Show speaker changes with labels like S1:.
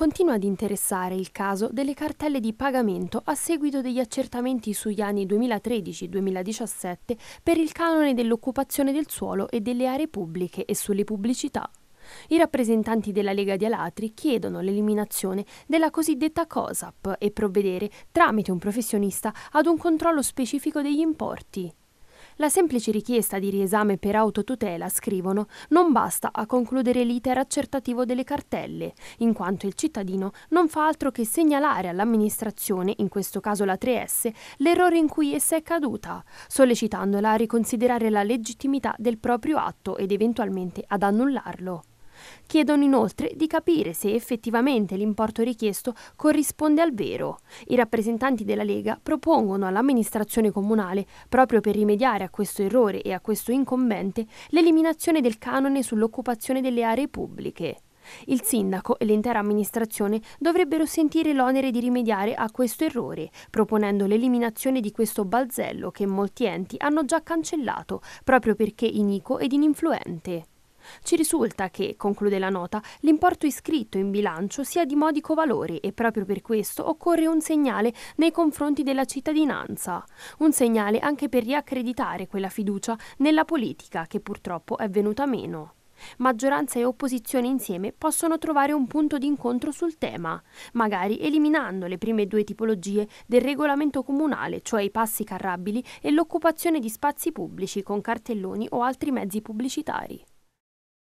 S1: continua ad interessare il caso delle cartelle di pagamento a seguito degli accertamenti sugli anni 2013-2017 per il canone dell'occupazione del suolo e delle aree pubbliche e sulle pubblicità. I rappresentanti della Lega di Alatri chiedono l'eliminazione della cosiddetta COSAP e provvedere, tramite un professionista, ad un controllo specifico degli importi. La semplice richiesta di riesame per autotutela, scrivono, non basta a concludere l'iter accertativo delle cartelle, in quanto il cittadino non fa altro che segnalare all'amministrazione, in questo caso la 3S, l'errore in cui essa è caduta, sollecitandola a riconsiderare la legittimità del proprio atto ed eventualmente ad annullarlo. Chiedono inoltre di capire se effettivamente l'importo richiesto corrisponde al vero. I rappresentanti della Lega propongono all'amministrazione comunale, proprio per rimediare a questo errore e a questo incombente, l'eliminazione del canone sull'occupazione delle aree pubbliche. Il sindaco e l'intera amministrazione dovrebbero sentire l'onere di rimediare a questo errore, proponendo l'eliminazione di questo balzello che molti enti hanno già cancellato proprio perché inico ed ininfluente. Ci risulta che, conclude la nota, l'importo iscritto in bilancio sia di modico valore e proprio per questo occorre un segnale nei confronti della cittadinanza, un segnale anche per riaccreditare quella fiducia nella politica che purtroppo è venuta meno. Maggioranza e opposizione insieme possono trovare un punto d'incontro sul tema, magari eliminando le prime due tipologie del regolamento comunale, cioè i passi carrabili e l'occupazione di spazi pubblici con cartelloni o altri mezzi pubblicitari.